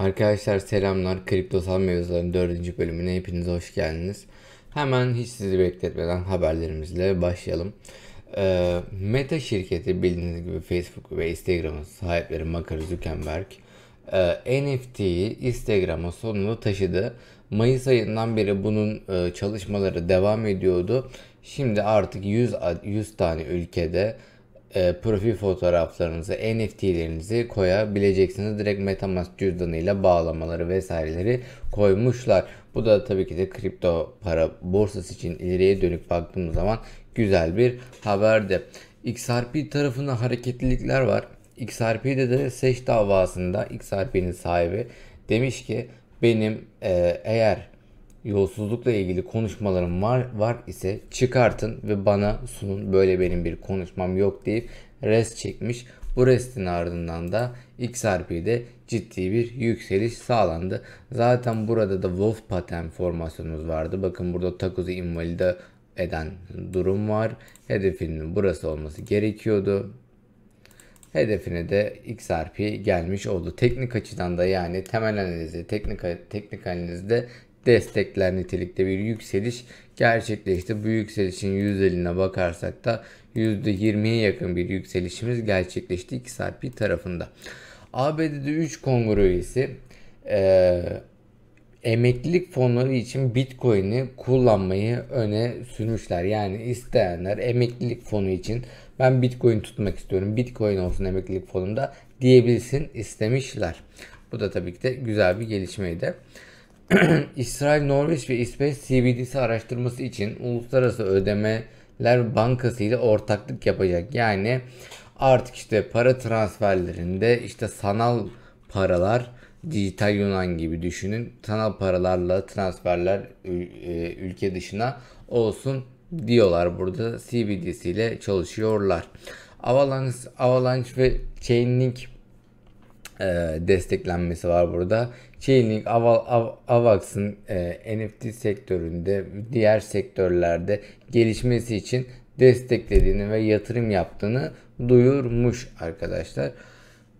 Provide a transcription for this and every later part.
Arkadaşlar selamlar. Kriptosal mevzuların 4. bölümüne hepiniz hoş geldiniz. Hemen hiç sizi bekletmeden haberlerimizle başlayalım. Ee, Meta şirketi bildiğiniz gibi Facebook ve Instagram'ın sahipleri Mark Zuckerberg e, NFT'yi Instagram'a sonunda taşıdı. Mayıs ayından beri bunun e, çalışmaları devam ediyordu. Şimdi artık 100 100 tane ülkede e, profil fotoğraflarınızı, NFT'lerinizi koyabileceksiniz. Direkt Metamask cüzdanıyla bağlamaları vesaireleri koymuşlar. Bu da tabii ki de kripto para borsası için ileriye dönük baktığımız zaman güzel bir haberdi. XRP tarafında hareketlilikler var. XRP'de de seç davasında XRP'nin sahibi demiş ki benim e, eğer yolsuzlukla ilgili konuşmalarım var, var ise çıkartın ve bana sunun. Böyle benim bir konuşmam yok deyip rest çekmiş. Bu restin ardından da XRP'de ciddi bir yükseliş sağlandı. Zaten burada da Wolf Pattern formasyonumuz vardı. Bakın burada Takuzu invalide eden durum var. Hedefinin burası olması gerekiyordu. Hedefine de XRP gelmiş oldu. Teknik açıdan da yani temel analizi, teknik, teknik analizde destekler nitelikte bir yükseliş gerçekleşti. Bu yükselişin %50'ine bakarsak da %20'ye yakın bir yükselişimiz gerçekleşti 2 saat bir tarafında. ABD'de 3 kongre üyesi e, emeklilik fonları için Bitcoin'i kullanmayı öne sürmüşler. Yani isteyenler emeklilik fonu için ben Bitcoin tutmak istiyorum. Bitcoin olsun emeklilik fonunda diyebilsin istemişler. Bu da tabii ki de güzel bir gelişmeydi. İsrail, Norveç ve İsveç CBDC araştırması için Uluslararası Ödemeler Bankası ile ortaklık yapacak. Yani artık işte para transferlerinde işte sanal paralar dijital Yunan gibi düşünün. Sanal paralarla transferler e, ülke dışına olsun diyorlar burada CBDC ile çalışıyorlar. Avalanche, Avalanche ve Chainlink e, desteklenmesi var burada. Chainlink, Avax'ın e, NFT sektöründe, diğer sektörlerde gelişmesi için desteklediğini ve yatırım yaptığını duyurmuş arkadaşlar.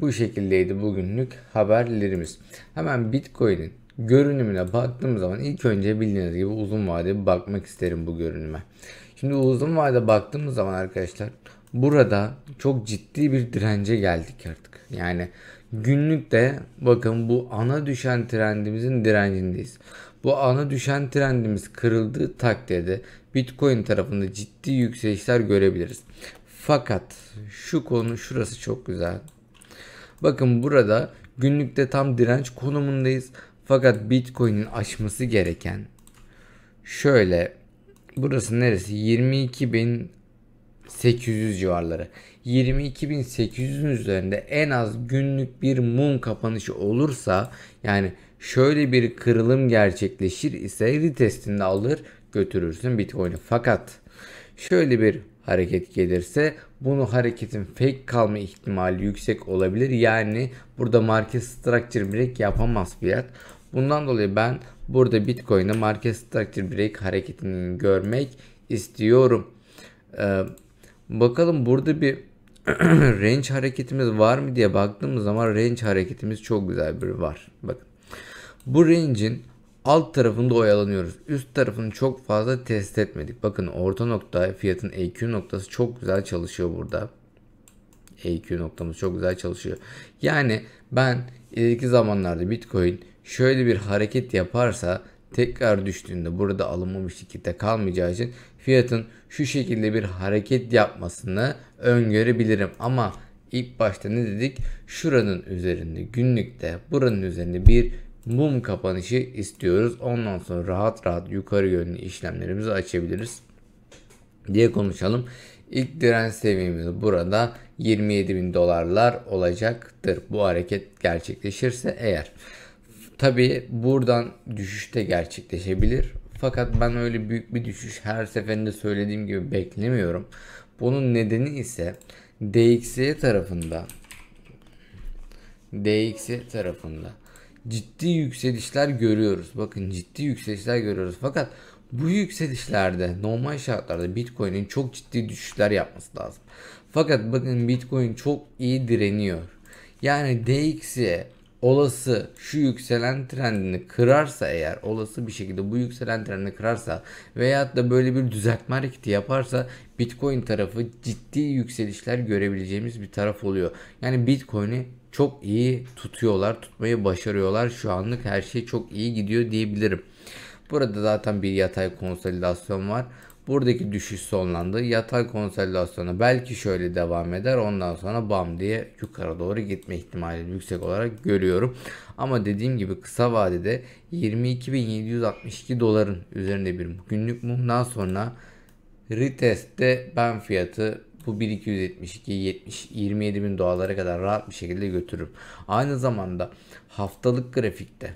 Bu şekildeydi bugünlük haberlerimiz. Hemen Bitcoin'in görünümüne baktığım zaman ilk önce bildiğiniz gibi uzun vadeli bakmak isterim bu görünüme. Şimdi uzun vade baktığımız zaman arkadaşlar burada çok ciddi bir dirence geldik artık. Yani Günlük de bakın bu ana düşen trendimizin direncindeyiz. Bu ana düşen trendimiz kırıldığı takdirde Bitcoin tarafında ciddi yükselişler görebiliriz. Fakat şu konu şurası çok güzel. Bakın burada günlükte tam direnç konumundayız. Fakat Bitcoin'in aşması gereken şöyle burası neresi 22 bin 800 civarları. 22.800'ün üzerinde en az günlük bir mum kapanışı olursa yani şöyle bir kırılım gerçekleşir ise retestini alır götürürsün Bitcoin'i. Fakat şöyle bir hareket gelirse bunu hareketin fake kalma ihtimali yüksek olabilir. Yani burada market structure break yapamaz fiyat. Bundan dolayı ben burada Bitcoin'de market structure break hareketini görmek istiyorum. Ee, Bakalım burada bir range hareketimiz var mı diye baktığımız zaman range hareketimiz çok güzel bir var. Bakın. Bu range'in alt tarafında oyalanıyoruz. Üst tarafını çok fazla test etmedik. Bakın orta nokta fiyatın EQ noktası çok güzel çalışıyor burada. EQ noktamız çok güzel çalışıyor. Yani ben ileriki zamanlarda Bitcoin şöyle bir hareket yaparsa tekrar düştüğünde burada alınmamış likitte kalmayacağı için fiyatın şu şekilde bir hareket yapmasını öngörebilirim. Ama ilk başta ne dedik? Şuranın üzerinde günlükte buranın üzerinde bir mum kapanışı istiyoruz. Ondan sonra rahat rahat yukarı yönlü işlemlerimizi açabiliriz diye konuşalım. İlk direnç seviyemiz burada 27 bin dolarlar olacaktır. Bu hareket gerçekleşirse eğer. Tabi buradan düşüş de gerçekleşebilir. Fakat ben öyle büyük bir düşüş her seferinde söylediğim gibi beklemiyorum. Bunun nedeni ise DXY tarafında DXY tarafında ciddi yükselişler görüyoruz. Bakın ciddi yükselişler görüyoruz. Fakat bu yükselişlerde normal şartlarda Bitcoin'in çok ciddi düşüşler yapması lazım. Fakat bakın Bitcoin çok iyi direniyor. Yani DXY olası şu yükselen trendini kırarsa eğer olası bir şekilde bu yükselen trendini kırarsa veyahut da böyle bir düzeltme hareketi yaparsa Bitcoin tarafı ciddi yükselişler görebileceğimiz bir taraf oluyor. Yani Bitcoin'i çok iyi tutuyorlar, tutmayı başarıyorlar. Şu anlık her şey çok iyi gidiyor diyebilirim. Burada zaten bir yatay konsolidasyon var. Buradaki düşüş sonlandı. Yatay konsolidasyonu belki şöyle devam eder. Ondan sonra bam diye yukarı doğru gitme ihtimali yüksek olarak görüyorum. Ama dediğim gibi kısa vadede 22.762 doların üzerinde bir günlük mumdan sonra retestte ben fiyatı bu 1272 70 27 bin dolara kadar rahat bir şekilde götürürüm. Aynı zamanda haftalık grafikte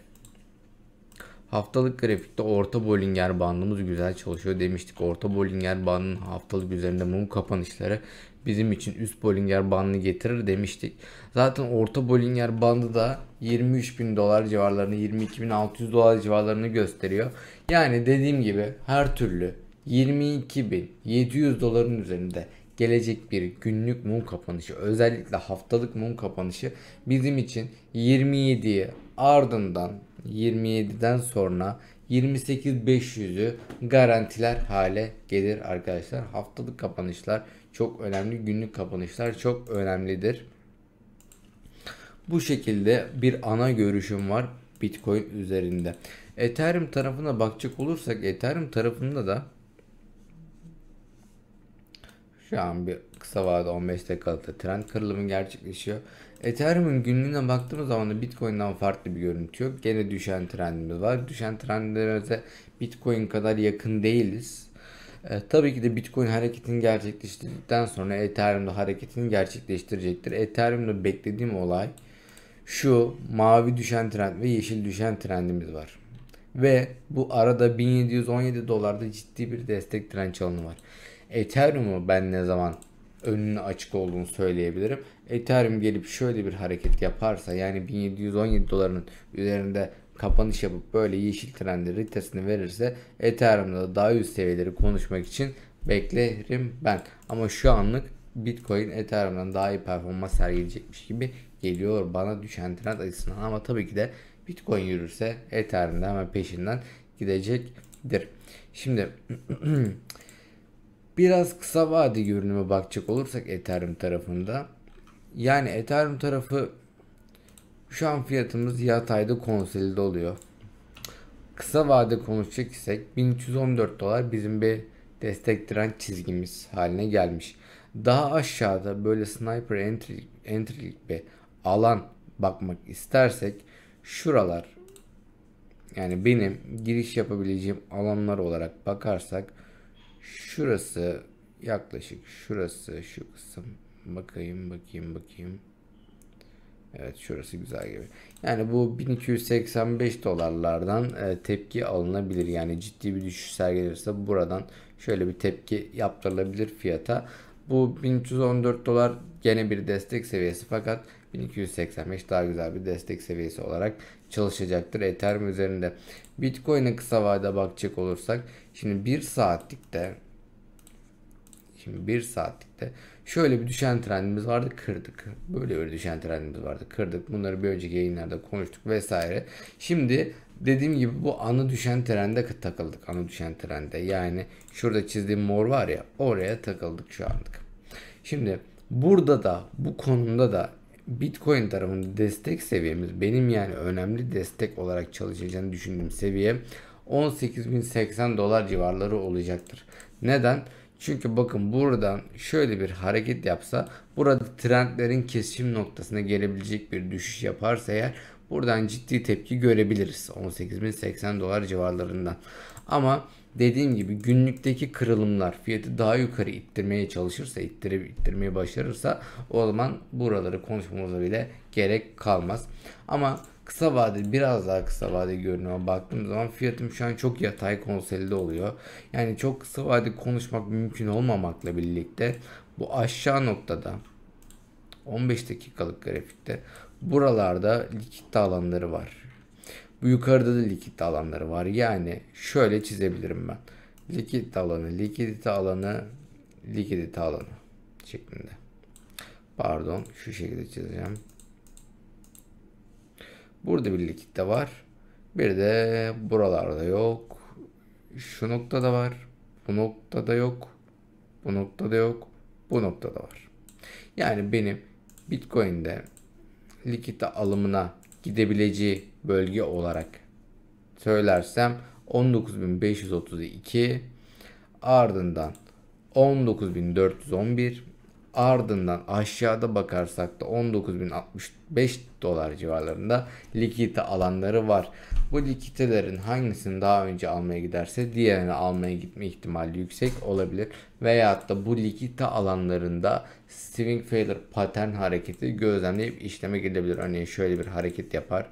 Haftalık grafikte orta Bollinger bandımız güzel çalışıyor demiştik. Orta Bollinger bandının haftalık üzerinde mum kapanışları bizim için üst Bollinger bandını getirir demiştik. Zaten orta Bollinger bandı da 23 bin dolar civarlarını 22 bin 600 dolar civarlarını gösteriyor. Yani dediğim gibi her türlü 22 bin 700 doların üzerinde gelecek bir günlük mum kapanışı özellikle haftalık mum kapanışı bizim için 27'yi ardından 27'den sonra 28 500'ü garantiler hale gelir arkadaşlar. Haftalık kapanışlar çok önemli. Günlük kapanışlar çok önemlidir. Bu şekilde bir ana görüşüm var Bitcoin üzerinde. Ethereum tarafına bakacak olursak Ethereum tarafında da şu an bir kısa vadede 15 dakikada trend kırılımı gerçekleşiyor. Ethereum'un günlüğüne baktığımız zaman da Bitcoin'den farklı bir görüntü yok. Gene düşen trendimiz var. Düşen trendlerimize Bitcoin kadar yakın değiliz. E, tabii ki de Bitcoin hareketini gerçekleştirdikten sonra Ethereum da hareketini gerçekleştirecektir. Ethereum'da beklediğim olay şu mavi düşen trend ve yeşil düşen trendimiz var. Ve bu arada 1717 dolarda ciddi bir destek direnç alanı var. Ethereum'u ben ne zaman önünü açık olduğunu söyleyebilirim. Ethereum gelip şöyle bir hareket yaparsa yani 1717 doların üzerinde kapanış yapıp böyle yeşil trendi ritesini verirse Ethereum'da daha üst seviyeleri konuşmak için beklerim ben. Ama şu anlık Bitcoin Ethereum'dan daha iyi performans sergileyecekmiş gibi geliyor bana düşen trend açısından ama tabii ki de Bitcoin yürürse Ethereum'da hemen peşinden gidecektir. Şimdi Biraz kısa vade görünüme bakacak olursak Ethereum tarafında. Yani Ethereum tarafı şu an fiyatımız yatayda konsolide oluyor. Kısa vade konuşacak isek 1314 dolar bizim bir destek direnç çizgimiz haline gelmiş. Daha aşağıda böyle sniper entry, entrylik bir alan bakmak istersek şuralar yani benim giriş yapabileceğim alanlar olarak bakarsak Şurası yaklaşık şurası şu kısım. Bakayım bakayım bakayım. Evet şurası güzel gibi. Yani bu 1285 dolarlardan e, tepki alınabilir. Yani ciddi bir düşüş sergilenirse buradan şöyle bir tepki yaptırılabilir fiyata. Bu 1314 dolar gene bir destek seviyesi fakat 1285 daha güzel bir destek seviyesi olarak çalışacaktır Ethereum üzerinde. Bitcoin'e kısa vadede bakacak olursak şimdi 1 saatlikte şimdi 1 saatlikte şöyle bir düşen trendimiz vardı kırdık. Böyle bir düşen trendimiz vardı kırdık. Bunları bir önceki yayınlarda konuştuk vesaire. Şimdi dediğim gibi bu anı düşen trende takıldık. Anı düşen trende yani şurada çizdiğim mor var ya oraya takıldık şu anlık. Şimdi burada da bu konumda da Bitcoin tarafında destek seviyemiz benim yani önemli destek olarak çalışacağını düşündüğüm seviye 18.080 dolar civarları olacaktır. Neden? Çünkü bakın buradan şöyle bir hareket yapsa burada trendlerin kesişim noktasına gelebilecek bir düşüş yaparsa eğer buradan ciddi tepki görebiliriz 18.080 dolar civarlarından. Ama dediğim gibi günlükteki kırılımlar fiyatı daha yukarı ittirmeye çalışırsa, ittirip ittirmeye başarırsa o zaman buraları konuşmamıza bile gerek kalmaz. Ama kısa vadeli biraz daha kısa vadeli görünüme baktığım zaman fiyatım şu an çok yatay konsolide oluyor. Yani çok kısa vadeli konuşmak mümkün olmamakla birlikte bu aşağı noktada 15 dakikalık grafikte buralarda likit alanları var. Bu yukarıda da likit alanları var. Yani şöyle çizebilirim ben. Likit alanı, likidite alanı, likidite alanı şeklinde. Pardon şu şekilde çizeceğim. Burada bir likit de var. Bir de buralarda yok. Şu noktada var. Bu noktada yok. Bu noktada yok. Bu noktada var. Yani benim Bitcoin'de likite alımına gidebileceği bölge olarak söylersem 19532 ardından 19411 Ardından aşağıda bakarsak da 19.065 dolar civarlarında likite alanları var. Bu likitelerin hangisini daha önce almaya giderse diğerini almaya gitme ihtimali yüksek olabilir. Veyahut da bu likite alanlarında swing failure pattern hareketi gözlemleyip işleme gidebilir. Örneğin şöyle bir hareket yapar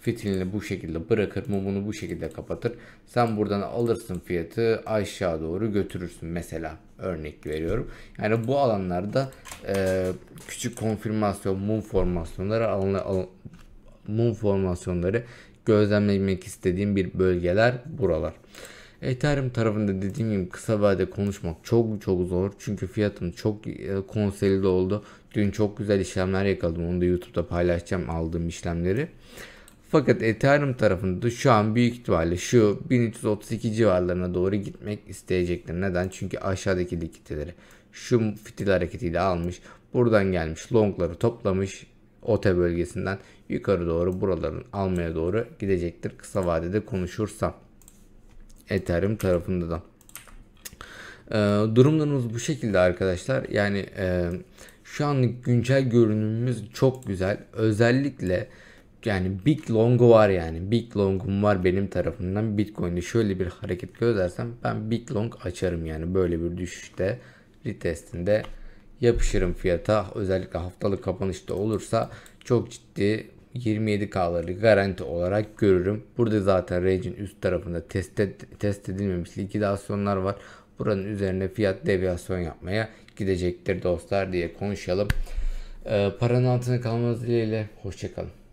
fitilini bu şekilde bırakır mumunu bu şekilde kapatır. Sen buradan alırsın fiyatı aşağı doğru götürürsün mesela örnek veriyorum. Yani bu alanlarda e, küçük konfirmasyon mum formasyonları alın, alın, mum formasyonları gözlemlemek istediğim bir bölgeler buralar. Ethereum tarafında dediğim gibi kısa vadede konuşmak çok çok zor. Çünkü fiyatım çok e, konsolide oldu. Dün çok güzel işlemler yakaladım. Onu da YouTube'da paylaşacağım aldığım işlemleri. Fakat Ethereum tarafında şu an büyük ihtimalle şu 1332 civarlarına doğru gitmek isteyecektir. Neden? Çünkü aşağıdaki likiditeleri şu fitil hareketiyle almış. Buradan gelmiş longları toplamış. OTE bölgesinden yukarı doğru buraların almaya doğru gidecektir. Kısa vadede konuşursam. Ethereum tarafında da. Ee, durumlarımız bu şekilde arkadaşlar. Yani e, şu anlık güncel görünümümüz çok güzel. Özellikle yani big longu var yani. Big longum var benim tarafımdan. Bitcoin'de şöyle bir hareket gözlersem ben big long açarım yani. Böyle bir düşüşte retestinde yapışırım fiyata. Özellikle haftalık kapanışta olursa çok ciddi 27K'ları garanti olarak görürüm. Burada zaten range'in üst tarafında test, et, test edilmemiş likidasyonlar var. Buranın üzerine fiyat deviyasyon yapmaya gidecektir dostlar diye konuşalım. Ee, paranın altına kalmanız dileğiyle. Hoşçakalın.